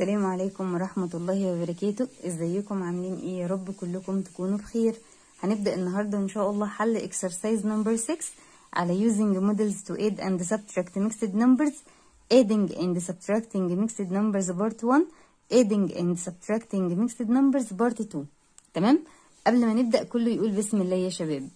السلام عليكم ورحمة الله وبركاته ازيكم عاملين ايه يا رب كلكم تكونوا بخير هنبدأ النهاردة ان شاء الله حل exercise number 6 على using models to add and subtract mixed numbers adding and subtracting mixed numbers part 1 adding and subtracting mixed numbers part 2 تمام قبل ما نبدأ كله يقول بسم الله يا شباب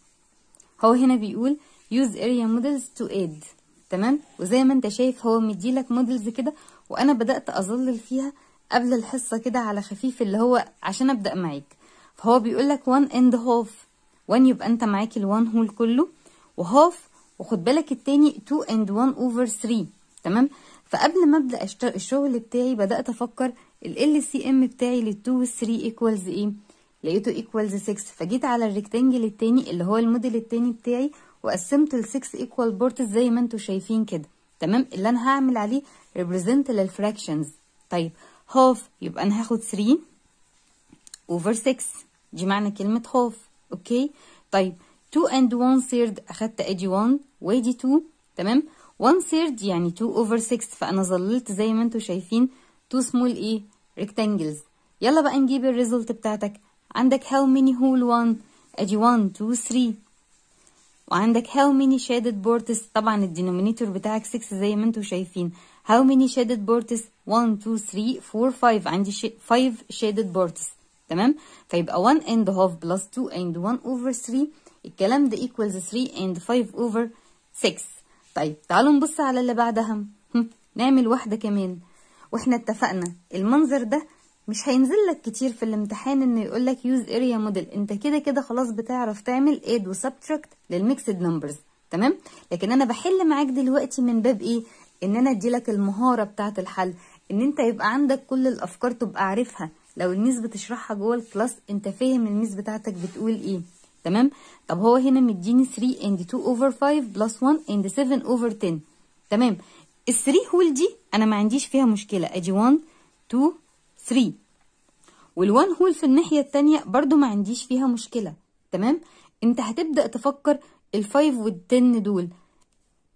هو هنا بيقول use area models to add تمام وزي ما انت شايف هو مديلك مودلز كده وانا بدات اظلل فيها قبل الحصه كده على خفيف اللي هو عشان ابدا معاك فهو بيقول لك وان اند هاف وان يبقى انت معاكي الوان هول كله وهاف وخد بالك التاني 2 اند 1 اوفر 3 تمام فقبل ما ابدا الشغل بتاعي بدات افكر ال سي ام بتاعي لل2 وال3 ايكوالز ايه لقيته ايكوالز 6 فجيت على الريكتانجل التاني اللي هو الموديل التاني بتاعي وقسمته ل 6 ايكوال بورت زي ما انتم شايفين كده تمام اللي انا هعمل عليه ريبريزنت للفراكشنز طيب هاف يبقى انا هاخد 3 اوفر 6 دي معنى كلمه هاف اوكي طيب 2 اند 1 ثيرد اخدت ادي 1 وادي 2 تمام 1 ثيرد يعني 2 اوفر 6 فانا ظللت زي ما انتم شايفين 2 سمول ايه ريكتانجلز يلا بقى نجيب الريزلت بتاعتك عندك how many whole 1 ادي 1 2 3 وعندك how many shaded borders طبعا الدينومينيتور بتاعك 6 زي ما انتم شايفين how many shaded borders 1 2 3 4 5 عندي 5 shaded borders تمام فيبقى 1 and half plus 2 and 1 over 3 الكلام ده equals 3 and 5 over 6 طيب تعالوا نبص على اللي بعدها نعمل واحدة كمان واحنا اتفقنا المنظر ده مش هينزل لك كتير في الامتحان انه يقول لك يوز اريا موديل انت كده كده خلاص بتعرف تعمل اد وسبتراكت للميكسد نمبرز تمام لكن انا بحل معاك دلوقتي من باب ايه ان انا ادي لك المهاره بتاعه الحل ان انت يبقى عندك كل الافكار تبقى عارفها لو الميس بتشرحها جوه الكلاس انت فاهم الميس بتاعتك بتقول ايه تمام طب هو هنا مديني 3 اند 2 اوفر 5 بلس 1 اند 7 اوفر 10 تمام ال 3 هول دي انا ما عنديش فيها مشكله ادي 1 2 3 والوان هول في الناحية التانية برضو ما عنديش فيها مشكلة تمام انت هتبدأ تفكر الفايف والتن دول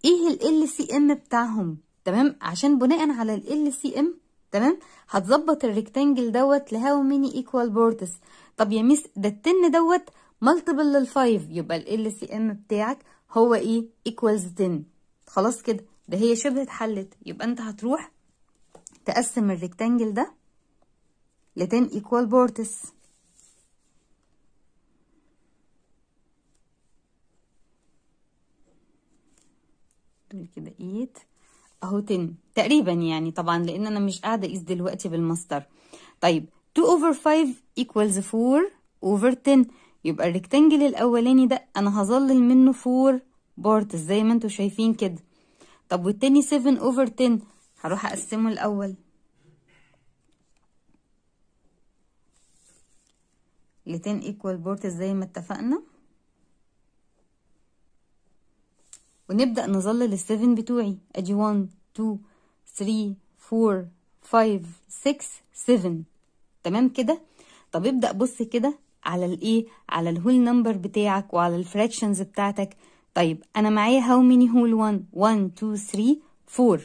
ايه ال سي ام بتاعهم تمام عشان بناء على ال سي ام تمام هتظبط الريكتانجل دوت لهاو ميني ايكوال بورتس طب يا ميس ده التن دوت مالتيبل للفايف يبقى ال سي ام بتاعك هو ايه ايكوالز 10 خلاص كده ده هي شبه اتحلت يبقى انت هتروح تقسم الريكتانجل ده ل 10 equal بورتس دول كده 8 اهو 10 تقريبا يعني طبعا لان انا مش قاعده اقيس دلوقتي بالمصدر طيب 2 over 5 equals 4 over 10 يبقى الريكتانجل الاولاني ده انا هظلل منه 4 بارتس زي ما انتم شايفين كده طب والتاني 7 over 10 هروح اقسمه الاول ل 10 equal بورت زي ما اتفقنا ونبدأ نظلل ال 7 بتوعي ادي 1 2 3 4 5 6 7 تمام كده طب ابدأ بص كده على الايه على الهول نمبر بتاعك وعلى الفراكشنز بتاعتك طيب انا معايا هاو ميني هول 1 1 2 3 4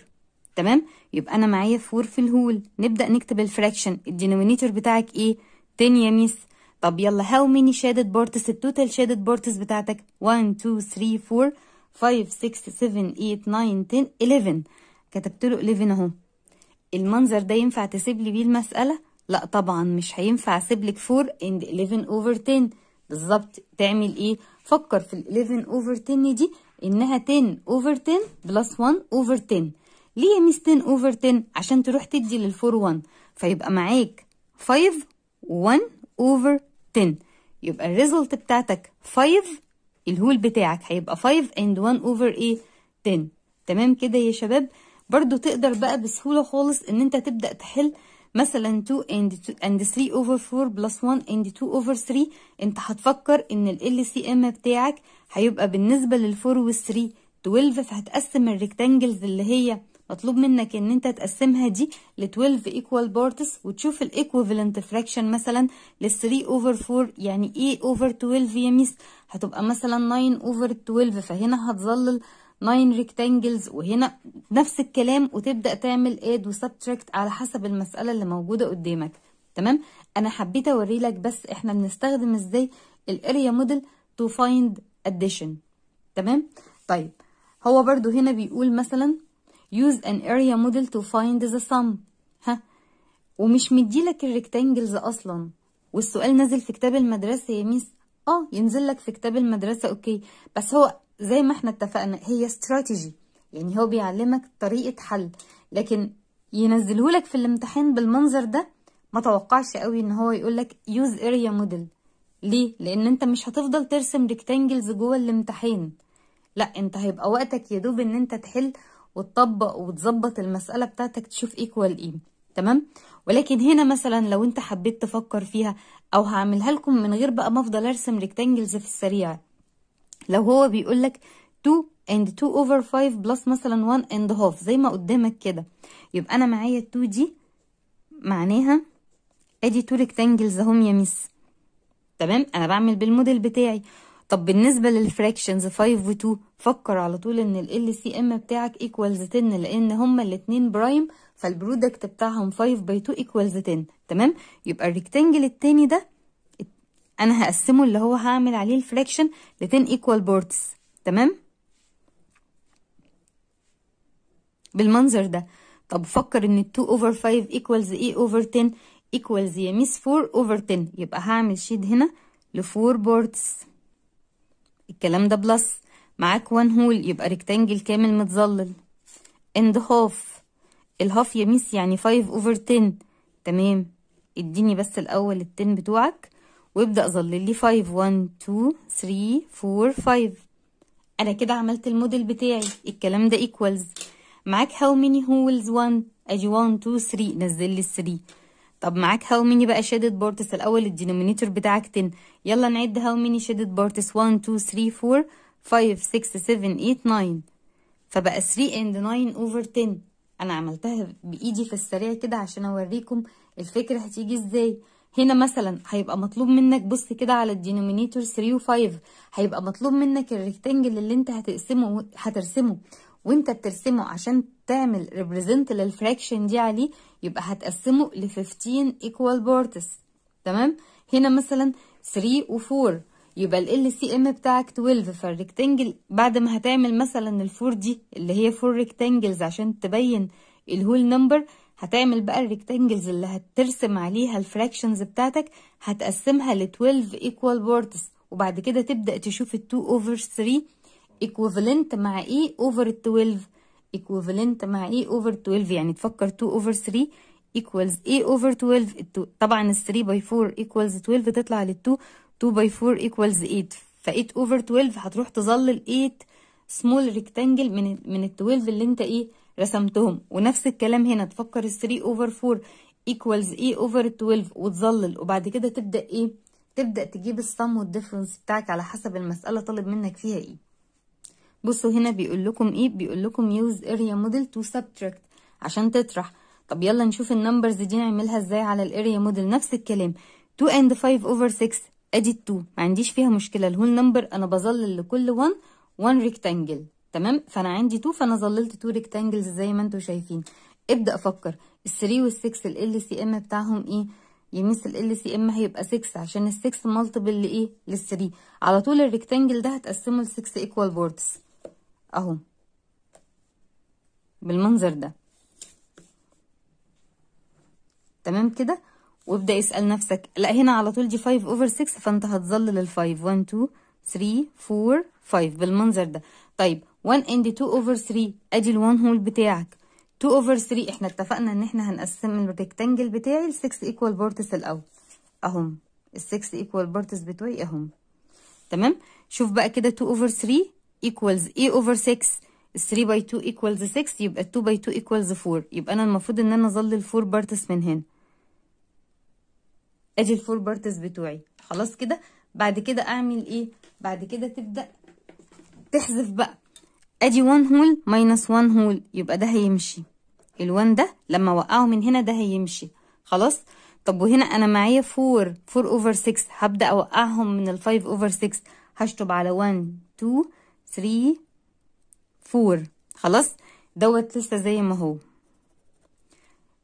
تمام يبقى انا معايا 4 في الهول نبدا نكتب الفراكشن الدينومينيتور بتاعك ايه 10 يا ميس طب يلا هاو ميني شادد بورتس التوتال شادد بورتس بتاعتك 1 2 3 4 5 6 7 8 9 10 11 كتبت له 11 اهو المنظر ده ينفع تسيب لي بيه المسألة لا طبعا مش هينفع اسيب لك 4 اند 11 over 10 بالظبط تعمل ايه فكر في ال 11 over 10 دي انها 10 over 10 بلس 1 over 10 ليه يا 10 over 10 عشان تروح تدي لل 4 1 فيبقى معاك 5 1 over 10 يبقى الريزلت بتاعتك 5 الهول بتاعك هيبقى 5 and 1 over ايه 10 تمام كده يا شباب برضو تقدر بقى بسهولة خالص ان انت تبدأ تحل مثلا 2 and, 2 and 3 over 4 plus 1 and 2 over 3 انت هتفكر ان ال LCM بتاعك هيبقى بالنسبة لل 4 وال 3 12 فهتقسم الريكتانجلز اللي هي مطلوب منك ان انت تقسمها دي ل 12 ايكوال بارتس وتشوف الايكوفالنت فراكشن مثلا لل 3 اوفر 4 يعني ايه اوفر 12 يا ميس هتبقى مثلا 9 اوفر 12 فهنا هتظلل 9 ريكتانجلز وهنا نفس الكلام وتبدا تعمل اد وسبتراكت على حسب المساله اللي موجوده قدامك تمام انا حبيت اوري لك بس احنا بنستخدم ازاي الاريا موديل تو فايند اديشن تمام طيب هو برضو هنا بيقول مثلا use an area model to find the sum ها ومش مديلك الريكتانجلز اصلا والسؤال نازل في كتاب المدرسه يا ميس اه ينزل لك في كتاب المدرسه اوكي بس هو زي ما احنا اتفقنا هي استراتيجي يعني هو بيعلمك طريقه حل لكن ينزلهولك في الامتحان بالمنظر ده ما توقعش قوي ان هو يقولك use area model ليه لان انت مش هتفضل ترسم ريكتانجلز جوه الامتحان لا انت هيبقى وقتك يا دوب ان انت تحل وتطبق وتظبط المسألة بتاعتك تشوف ايكوال ايه e. تمام ولكن هنا مثلا لو انت حبيت تفكر فيها او هعملها لكم من غير بقى ما افضل ارسم ريكتانجلز في السريع لو هو بيقول لك 2 and 2 over 5 بلس مثلا 1 and half زي ما قدامك كده يبقى انا معايا 2 دي معناها ادي 2 ريكتانجلز اهم يا ميس تمام انا بعمل بالموديل بتاعي طب بالنسبة للفراكشنز 5 و 2 فكر على طول ان ال سي ام بتاعك ايكوالز 10 لان هما الاتنين برايم فالبرودكت بتاعهم 5 باي 2 ايكوالز 10 تمام يبقى الريكتانجل التاني ده انا هقسمه اللي هو هعمل عليه الفراكشن ل 10 ايكوال بورتس تمام بالمنظر ده طب فكر ان 2 اوفر 5 ايكوالز ايه اوفر 10 ايكوالز يا ميس 4 اوفر 10 يبقى هعمل شيد هنا ل 4 بورتس الكلام ده بلس معاك وان هول يبقى ريكتانجل كامل متظلل اند هاف الهاف يا ميس يعني 5 اوفر 10 تمام اديني بس الاول ال10 بتوعك وابدا ظلل لي 5 1 2 3 4 5 انا كده عملت الموديل بتاعي الكلام ده ايكوالز معاك هاو ميني هولز 1 اجي 1 2 3 نزل لي 3 طب معاك هاو ميني بقى شادد بارتس الاول الدينومينيتور بتاعك 10 يلا نعد هاو ميني شادد بارتس 1 2 3 4 5 6 7 8 9 فبقى 3 and 9 over 10 انا عملتها بايدي في السريع كده عشان اوريكم الفكره هتيجي ازاي هنا مثلا هيبقى مطلوب منك بص كده على الدينومينيتور 3 و5 هيبقى مطلوب منك الريكتانجل اللي انت هتقسمه هترسمه وانت بترسمه عشان تعمل ريبريزنت للفراكشن دي عليه يبقى هتقسمه ل 15 ايكوال بارتس تمام هنا مثلا 3 و4 يبقى ال سي ام بتاعك 12 فالريكتانجل بعد ما هتعمل مثلا الفور دي اللي هي 4 ريكتانجلز عشان تبين الهول نمبر هتعمل بقى الريكتانجلز اللي هترسم عليها الفراكشنز بتاعتك هتقسمها ل 12 ايكوال بارتس وبعد كده تبدا تشوف ال 2 اوفر 3 equivalent مع ايه over 12 equivalent مع ايه over 12 يعني تفكر 2 over 3 equals a e over 12 طبعا ال 3 by 4 equals 12 تطلع لل 2 2 by 4 equals 8 ف 8 over 12 هتروح تظل ال 8 small rectangle من من ال 12 اللي انت ايه رسمتهم ونفس الكلام هنا تفكر ال 3 over 4 equals a over 12 وتظلل وبعد كده تبدا ايه تبدا تجيب الصم والديفرنس بتاعك على حسب المساله طالب منك فيها ايه بصوا هنا بيقول لكم ايه بيقول لكم يوز اريا موديل تو سبتراكت عشان تطرح طب يلا نشوف النمبرز دي نعملها ازاي على الاريا موديل نفس الكلام 2 اند 5 اوفر 6 ادي 2 ما عنديش فيها مشكله الهول نمبر انا بظلل لكل 1 1 ريكتانجل تمام فانا عندي 2 فانا ظللت 2 ريكتانجلز زي ما انتم شايفين ابدا افكر ال3 وال6 ال سي ام بتاعهم ايه ال ال سي ام هيبقى 6 عشان ال6 مالتيبل لايه لل3 على طول الريكتانجل ده هتقسمه ل6 ايكوال بوردز اهو بالمنظر ده تمام كده وابدا اسال نفسك لا هنا على طول دي 5 اوفر 6 فانت هتظل 5 1 2 3 4 5 بالمنظر ده طيب 1 اند 2 اوفر 3 ادي ال1 هول بتاعك 2 اوفر 3 احنا اتفقنا ان احنا هنقسم الريكتانجل بتاعي ل 6 ايكوال بارتس الاول اهم ال 6 ايكوال بارتس بتوعي اهم تمام شوف بقى كده 2 اوفر 3 equals a e over 6 3 by 2 equals 6 يبقى 2 by 2 equals 4 يبقى انا المفروض ان انا اظل ال4 بارتس من هنا ادي ال4 بارتس بتوعي خلاص كده بعد كده اعمل ايه بعد كده تبدا تحذف بقى ادي 1 هول ماينس 1 هول يبقى ده هيمشي ال1 ده لما اوقعه من هنا ده هيمشي خلاص طب وهنا انا معايا 4 4 اوفر 6 هبدا اوقعهم من ال5 اوفر 6 هشطب على 1 2 3 4 خلاص دوت لسه زي ما هو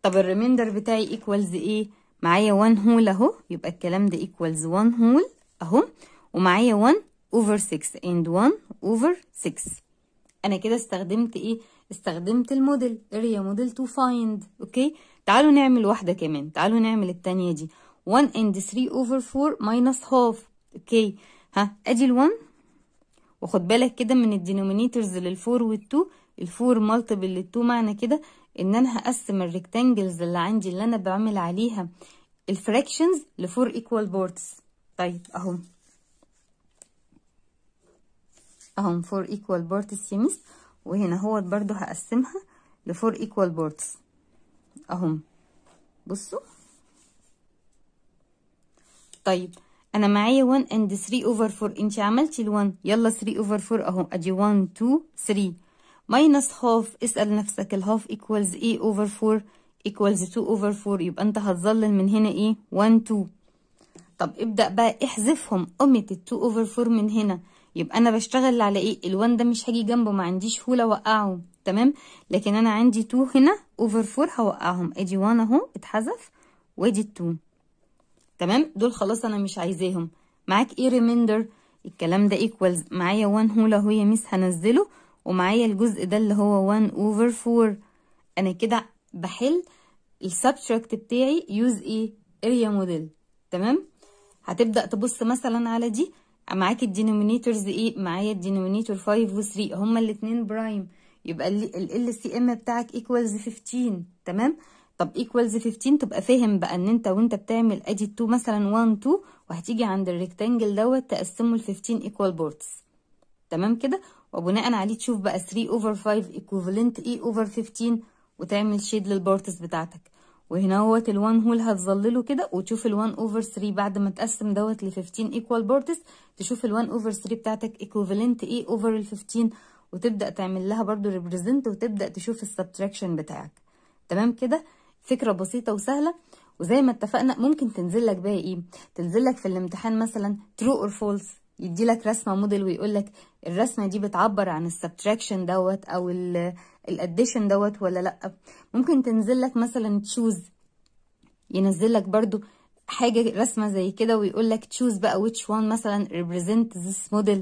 طب الريميندر بتاعي ايكوالز ايه معايا 1 هول اهو يبقى الكلام ده ايكوالز 1 هول اهو ومعايا 1 اوفر 6 اند 1 اوفر 6 انا كده استخدمت ايه استخدمت الموديل اريا موديل تو فايند اوكي تعالوا نعمل واحده كمان تعالوا نعمل الثانيه دي 1 اند 3 اوفر 4 ماينس هاف اوكي ها ادي ال1 وخد بالك كده من الدينومينيتورز للفور والتو الفور مالتيبل للتو معنى كده ان انا هقسم الريكتانجلز اللي عندي اللي انا بعمل عليها الفراكشنز لفور ايكوال بورتس طيب اهم اهم فور ايكوال بورتس يا ميس وهنا هوت برضو هقسمها لفور ايكوال بورتس اهم بصوا طيب انا معايا 1 اند 3 اوفر 4 انت عملتي ال1 يلا 3 اوفر 4 اهو ادي 1 2 3 ماينس هاف اسال نفسك الهاف ايكوالز ايه اوفر 4 ايكوالز 2 اوفر 4 يبقى انت هتظلل من هنا ايه 1 2 طب ابدا بقى احذفهم قمه ال2 اوفر 4 من هنا يبقى انا بشتغل على ايه ال1 ده مش هاجي جنبه ما عنديش هوله اوقعه تمام لكن انا عندي 2 هنا اوفر 4 هوقعهم ادي 1 اهو اتحذف وادي 2 تمام دول خلاص انا مش عايزاهم معاك ايه ريميندر الكلام ده ايكوالز معايا 1 هول اهو يا ميس هنزله ومعايا الجزء ده اللي هو 1 اوفر 4 انا كده بحل السبتراكت بتاعي يوز ايه اريا موديل تمام هتبدا تبص مثلا على دي معاك الدينومينيتورز ايه معايا الدينومينيتور 5 و3 هما الاثنين برايم يبقى ال سي ام بتاعك ايكوالز 15 تمام طب equals 15 تبقى فاهم بقى ان انت وانت بتعمل ادي 2 مثلا 1 2 وهتيجي عند الريكتانجل دوت تقسمه ل 15 equal بارتس تمام كده وبناء عليه تشوف بقى 3 over 5 equivalent ايه over 15 وتعمل شيد للبارتس بتاعتك وهنا هوت ال1 هول هتظلله كده وتشوف ال1 over 3 بعد ما تقسم دوت ل 15 equal بارتس تشوف ال1 over 3 بتاعتك equivalent ايه over ال 15 وتبدا تعمل لها برضو represent وتبدا تشوف السبتراكشن بتاعك تمام كده فكره بسيطه وسهله وزي ما اتفقنا ممكن تنزل لك بقى ايه تنزل لك في الامتحان مثلا ترو اور فولس يدي لك رسمه موديل ويقول لك الرسمه دي بتعبر عن السبتراكشن دوت او الاديشن دوت ولا لا ممكن تنزل لك مثلا تشوز ينزل لك برده حاجه رسمه زي كده ويقول لك تشوز بقى which one مثلا represent this model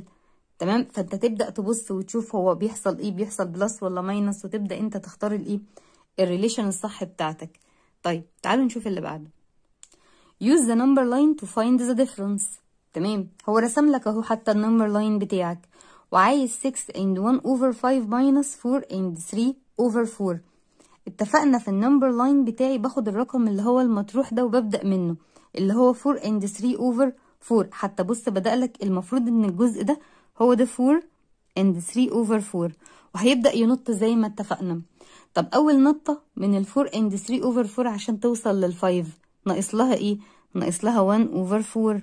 تمام فانت تبدا تبص وتشوف هو بيحصل ايه بيحصل بلس ولا ماينس وتبدا انت تختار الايه الريليشن الصح بتاعتك طيب تعالوا نشوف اللي بعده use the number line to find the difference تمام هو رسم لك اهو حتى النمبر لاين بتاعك وعايز 6 and 1 over 5 minus 4 and 3 over 4 اتفقنا في النمبر لاين بتاعي باخد الرقم اللي هو المطروح ده وببدأ منه اللي هو 4 and 3 over 4 حتى بص بدأ لك المفروض ان الجزء ده هو ده 4 and 3 over 4 وهيبدأ ينط زي ما اتفقنا طب اول نطه من الفور اند 3 اوفر 4 عشان توصل للفايف ناقص لها ايه ناقص لها 1 اوفر 4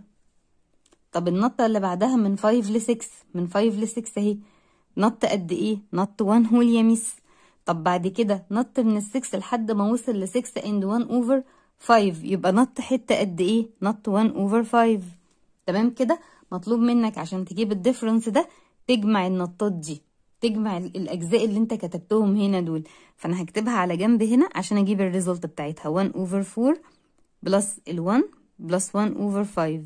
طب النطه اللي بعدها من 5 ل 6 من 5 ل 6 اهي نط قد ايه نط 1 هول يا ميس طب بعد كده نط من ال 6 لحد ما وصل ل 6 اند 1 اوفر 5 يبقى نط حته قد ايه نط 1 اوفر 5 تمام كده مطلوب منك عشان تجيب الديفرنس ده تجمع النطات دي تجمع الاجزاء اللي انت كتبتهم هنا دول فانا هكتبها على جنب هنا عشان اجيب الريزلت بتاعتها 1 اوفر 4 بلس ال1 بلس 1 اوفر 5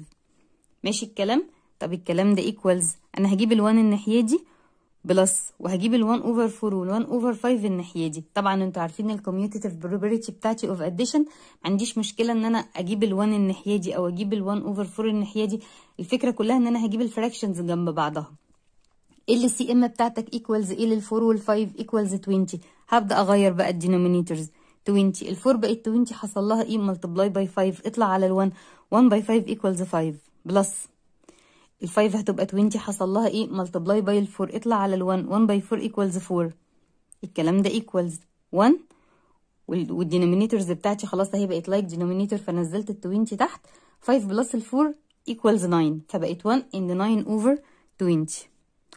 ماشي الكلام طب الكلام ده ايكوالز انا هجيب ال1 الناحيه دي بلس وهجيب ال1 اوفر 4 وال1 اوفر 5 الناحيه دي طبعا انتوا عارفين الكوميوتيتيف بروبرتي بتاعتي اوف اديشن ما عنديش مشكله ان انا اجيب ال1 الناحيه دي او اجيب ال1 اوفر 4 الناحيه دي الفكره كلها ان انا هجيب الفراكشنز جنب بعضها ال سي ام بتاعتك ايكوالز ايه للفور والفايف ايكوالز 20 هبدا اغير بقى الدينومينيتورز 20 الفور بقت 20 حصل لها ايه ملتبلاي باي 5 اطلع على ال1 1 باي 5 ايكوالز 5 بلس ال5 هتبقى 20 حصل لها ايه ملتبلاي باي ال4 اطلع على ال1 1 باي 4 ايكوالز 4 الكلام ده ايكوالز 1 والدينومينيتورز بتاعتي خلاص اهي بقت لايك دينومينيتور فنزلت ال 20 تحت 5 بلس ال 4 equals 9 فبقت 1 and 9 over 20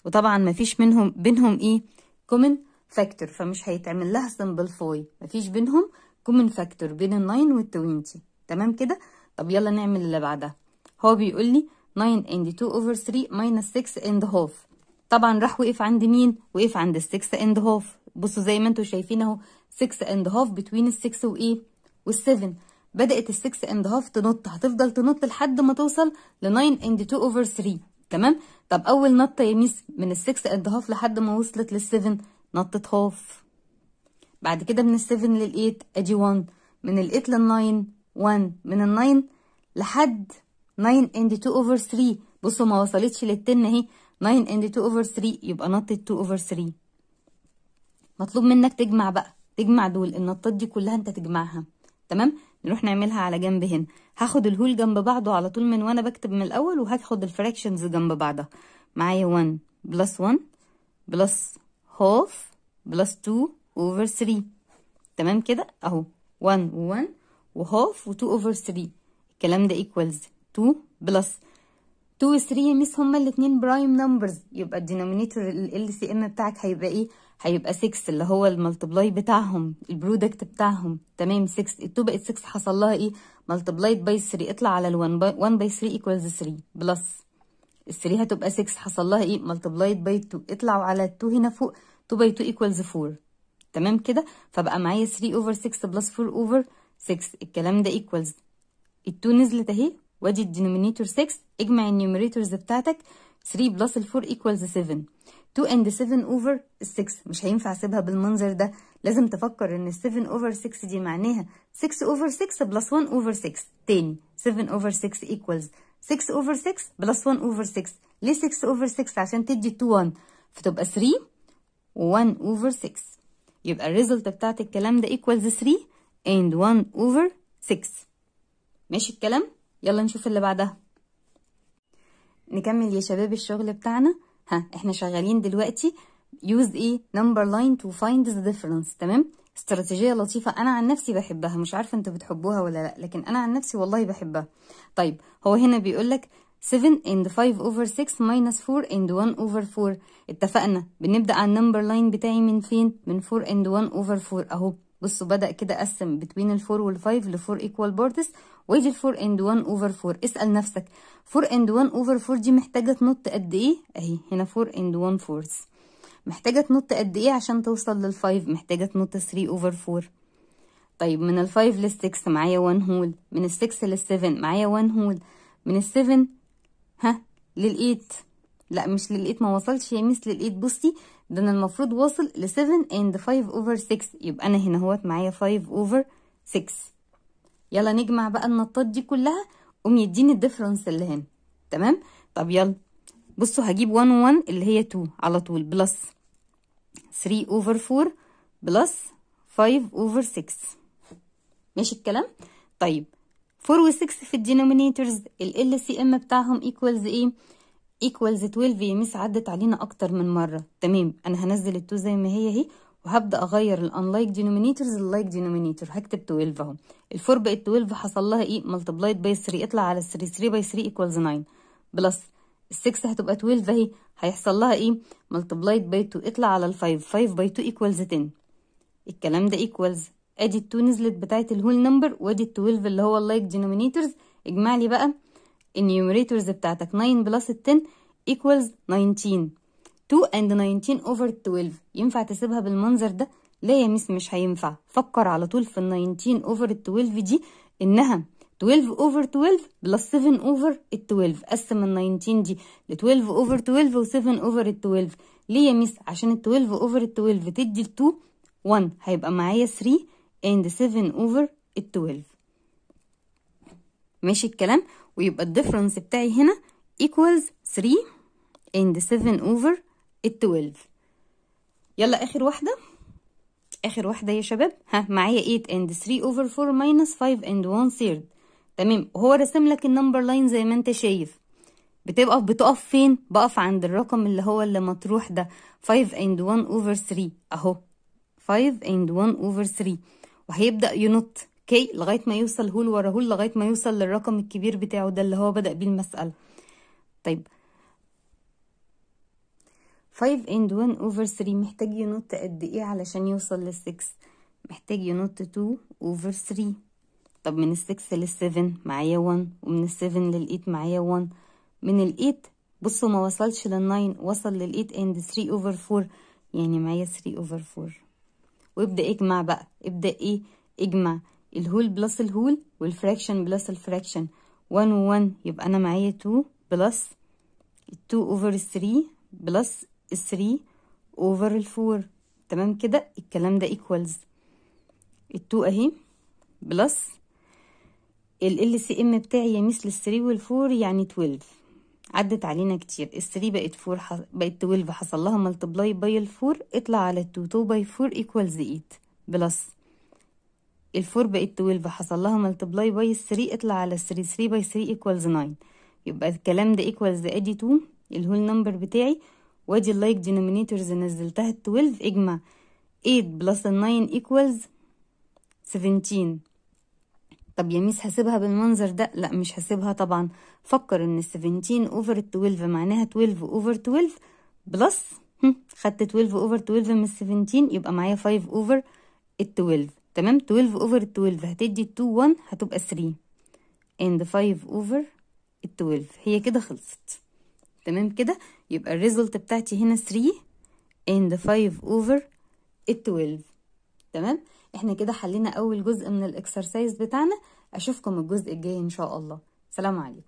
وطبعا مفيش منهم بينهم ايه كومن فاكتور فمش هيتعمل لها سمبل فوي مفيش بينهم كومن فاكتور بين ال9 وال20 تمام كده طب يلا نعمل اللي بعدها هو بيقول لي 9 اند 2 اوفر 3 ماينس 6 اند هاف طبعا راح وقف عند مين وقف عند ال 6 اند هاف بصوا زي ما انتم شايفين اهو 6 اند هاف بتوين ال 6 وايه وال 7 بدات ال 6 اند هاف تنط هتفضل تنط لحد ما توصل ل 9 اند 2 اوفر 3 تمام طب اول نطه يا ميس من ال6 اند هاف لحد ما وصلت لل7 نطت هاف بعد كده من ال7 لل8 ادي 1 من ال8 لل9 1 من ال9 لحد 9 اند 2 اوفر 3 بصوا ما وصلتش لل10 اهي 9 اند 2 اوفر 3 يبقى نطت 2 اوفر 3 مطلوب منك تجمع بقى تجمع دول النطات دي كلها انت تجمعها تمام نروح نعملها على جنب هنا هاخد الهول جنب بعضه على طول من وانا بكتب من الاول وهاخد الفراكشنز جنب بعضها معايا 1 بلس 1 بلس هوف بلس 2 اوفر 3 تمام كده اهو 1 و1 وهوف و2 اوفر 3 الكلام ده ايكوالز 2 بلس 2 و 3 يا ميس هما الاثنين برايم نمبرز يبقى الدينومينيتور ال سي ان بتاعك هيبقى ايه هيبقى 6 اللي هو الملتبلاي بتاعهم البرودكت بتاعهم تمام 6 ال بقت 6 حصل لها ايه ملتبلايد باي 3 اطلع على ال1 باي 3 ايكوالز 3 بلس ال 3 هتبقى 6 حصل لها ايه ملتبلايد باي 2 اطلعوا على ال2 هنا فوق 2 باي 2 ايكوالز 4 تمام كده فبقى معايا 3 اوفر 6 بلس 4 اوفر 6 الكلام ده ايكوالز ال2 نزلت اهي وادي الدينومينيتور 6 اجمع النيوميريتورز بتاعتك 3 بلس 4 ايكوالز 7 2 and 7 over 6 مش هينفع اسيبها بالمنظر ده لازم تفكر ان 7 over 6 دي معناها 6 over 6 plus 1 over 6 تاني 7 over 6 equals 6 over 6 plus 1 over 6 ليه 6 over 6 عشان تدي 2 1 فتبقى 3 1 over 6 يبقى الريزلت بتاعت الكلام ده equals 3 and 1 over 6 ماشي الكلام يلا نشوف اللي بعدها نكمل يا شباب الشغل بتاعنا ها احنا شغالين دلوقتي use ايه number line to find the difference تمام استراتيجية لطيفة أنا عن نفسي بحبها مش عارفة أنتوا بتحبوها ولا لأ لكن أنا عن نفسي والله بحبها طيب هو هنا بيقول لك 7 and 5 over 6 minus 4 and 1 over 4 اتفقنا بنبدأ على النمبر لاين بتاعي من فين من 4 and 1 over 4 أهو بصوا بدأ كده قسم بين الفور والفايف لفور ايكوال بارتس وادي الفور اند 1 اوفر 4 اسأل نفسك فور اند 1 اوفر 4 دي محتاجة تنط قد ايه اهي هنا فور اند 1 فورس محتاجة تنط قد ايه عشان توصل للفايف محتاجة تنط 3 اوفر 4 طيب من الفايف لل6 معايا 1 هول من ال6 لل7 معايا 1 هول من ال7 ها للايت لا مش للايت ما وصلش يا ميس للايت بصي ده انا المفروض واصل ل 7 and 5 over 6 يبقى انا هنا اهوت معايا 5 over 6 يلا نجمع بقى النطات دي كلها قوم يديني الديفرنس اللي هنا تمام طب يلا بصوا هجيب 1 و 1 اللي هي 2 على طول بلس 3 over 4 بلس 5 over 6 ماشي الكلام طيب 4 و 6 في الدينومينيتورز ال LCM بتاعهم equals ايه equals 12 يا ميس عدت علينا اكتر من مره تمام انا هنزل التو زي ما هي اهي وهبدا اغير الانلايك دينومينيتورز like دينومينيتور هكتب 12 اهو الفور 4 بقت 12 حصل لها ايه ملتبلايد باي 3 اطلع على 3 3 باي 3 equals 9 بلس ال6 هتبقى 12 اهي هيحصل لها ايه ملتبلايد باي 2 اطلع على ال5 5 باي 2 equals 10 الكلام ده equals ادي ال2 نزلت بتاعه الهول نمبر وادي ال12 اللي هو اللايك دينومينيتورز اجمع لي بقى النيوميريتورز بتاعتك 9 بلس 10 equals 19 2 and 19 over 12 ينفع تسيبها بالمنظر ده لا يا ميس مش هينفع فكر على طول في ال 19 over 12 دي انها 12 over 12 بلس 7 over 12 قسم ال 19 دي ل 12 over 12 و 7 over 12 ليه يا ميس عشان ال 12 over 12 تدي ال 2 1 هيبقى معايا 3 and 7 over 12 ماشي الكلام ويبقى الديفرنس بتاعي هنا equals 3 and 7 over 12 يلا اخر واحده اخر واحده يا شباب ها معايا 8 and 3 over 4 minus 5 and 1 third تمام هو رسم لك النمبر لاين زي ما انت شايف بتبقى بتقف فين بقف عند الرقم اللي هو اللي مطروح ده 5 and 1 over 3 اهو 5 and 1 over 3 وهيبدا ينط كي لغايه ما يوصل هول ورا هول لغايه ما يوصل للرقم الكبير بتاعه ده اللي هو بدا بيه المساله طيب 5 and 1 over 3 محتاج ينط قد ايه علشان يوصل لل 6 محتاج ينط 2 over 3 طب من ال 6 لل 7 معايا 1 ومن ال 7 لل 8 معايا 1 من ال 8 بصوا ما وصلش لل 9 وصل لل 8 and 3 over 4 يعني معايا 3 over 4 وابدا اجمع بقى ابدا ايه اجمع الهول بلس الهول والفراكشن بلس الفراكشن 1 و 1 يبقى انا معايا 2 بلس 2 اوفر 3 بلس 3 اوفر الفور تمام كده الكلام ده ايكوالز التو اهي بلس ال سي ام بتاعي 3 وال والفور يعني 12 عدت علينا كتير الثري بقت فور حص... بقت 12 حصل لها ملتبلاي باي ال 4 اطلع على التو 2 باي فور ايكوالز 8 بلس الفور بقت 12 حصل لها ملتبلاي باي 3 اطلع على 3 3 باي 3 ايكوالز 9 يبقى الكلام ده ايكوالز ادي 2 الهول نمبر بتاعي وادي اللايك دينومينيتورز نزلتها 12 اجمع 8 بلس 9 ايكوالز 17 طب يا ميس هسيبها بالمنظر ده لا مش هسيبها طبعا فكر ان 17 اوفر 12 معناها 12 اوفر 12 بلس خدت 12 اوفر 12 من 17 يبقى معايا 5 اوفر 12 تمام 12 اوفر 12 هتدي 2 1 هتبقى 3 and 5 اوفر 12 هي كده خلصت تمام كده يبقى الريزلت بتاعتي هنا 3 and 5 over 12 تمام احنا كده حلينا اول جزء من الاكسرسايز بتاعنا اشوفكم الجزء الجاي ان شاء الله سلام عليكم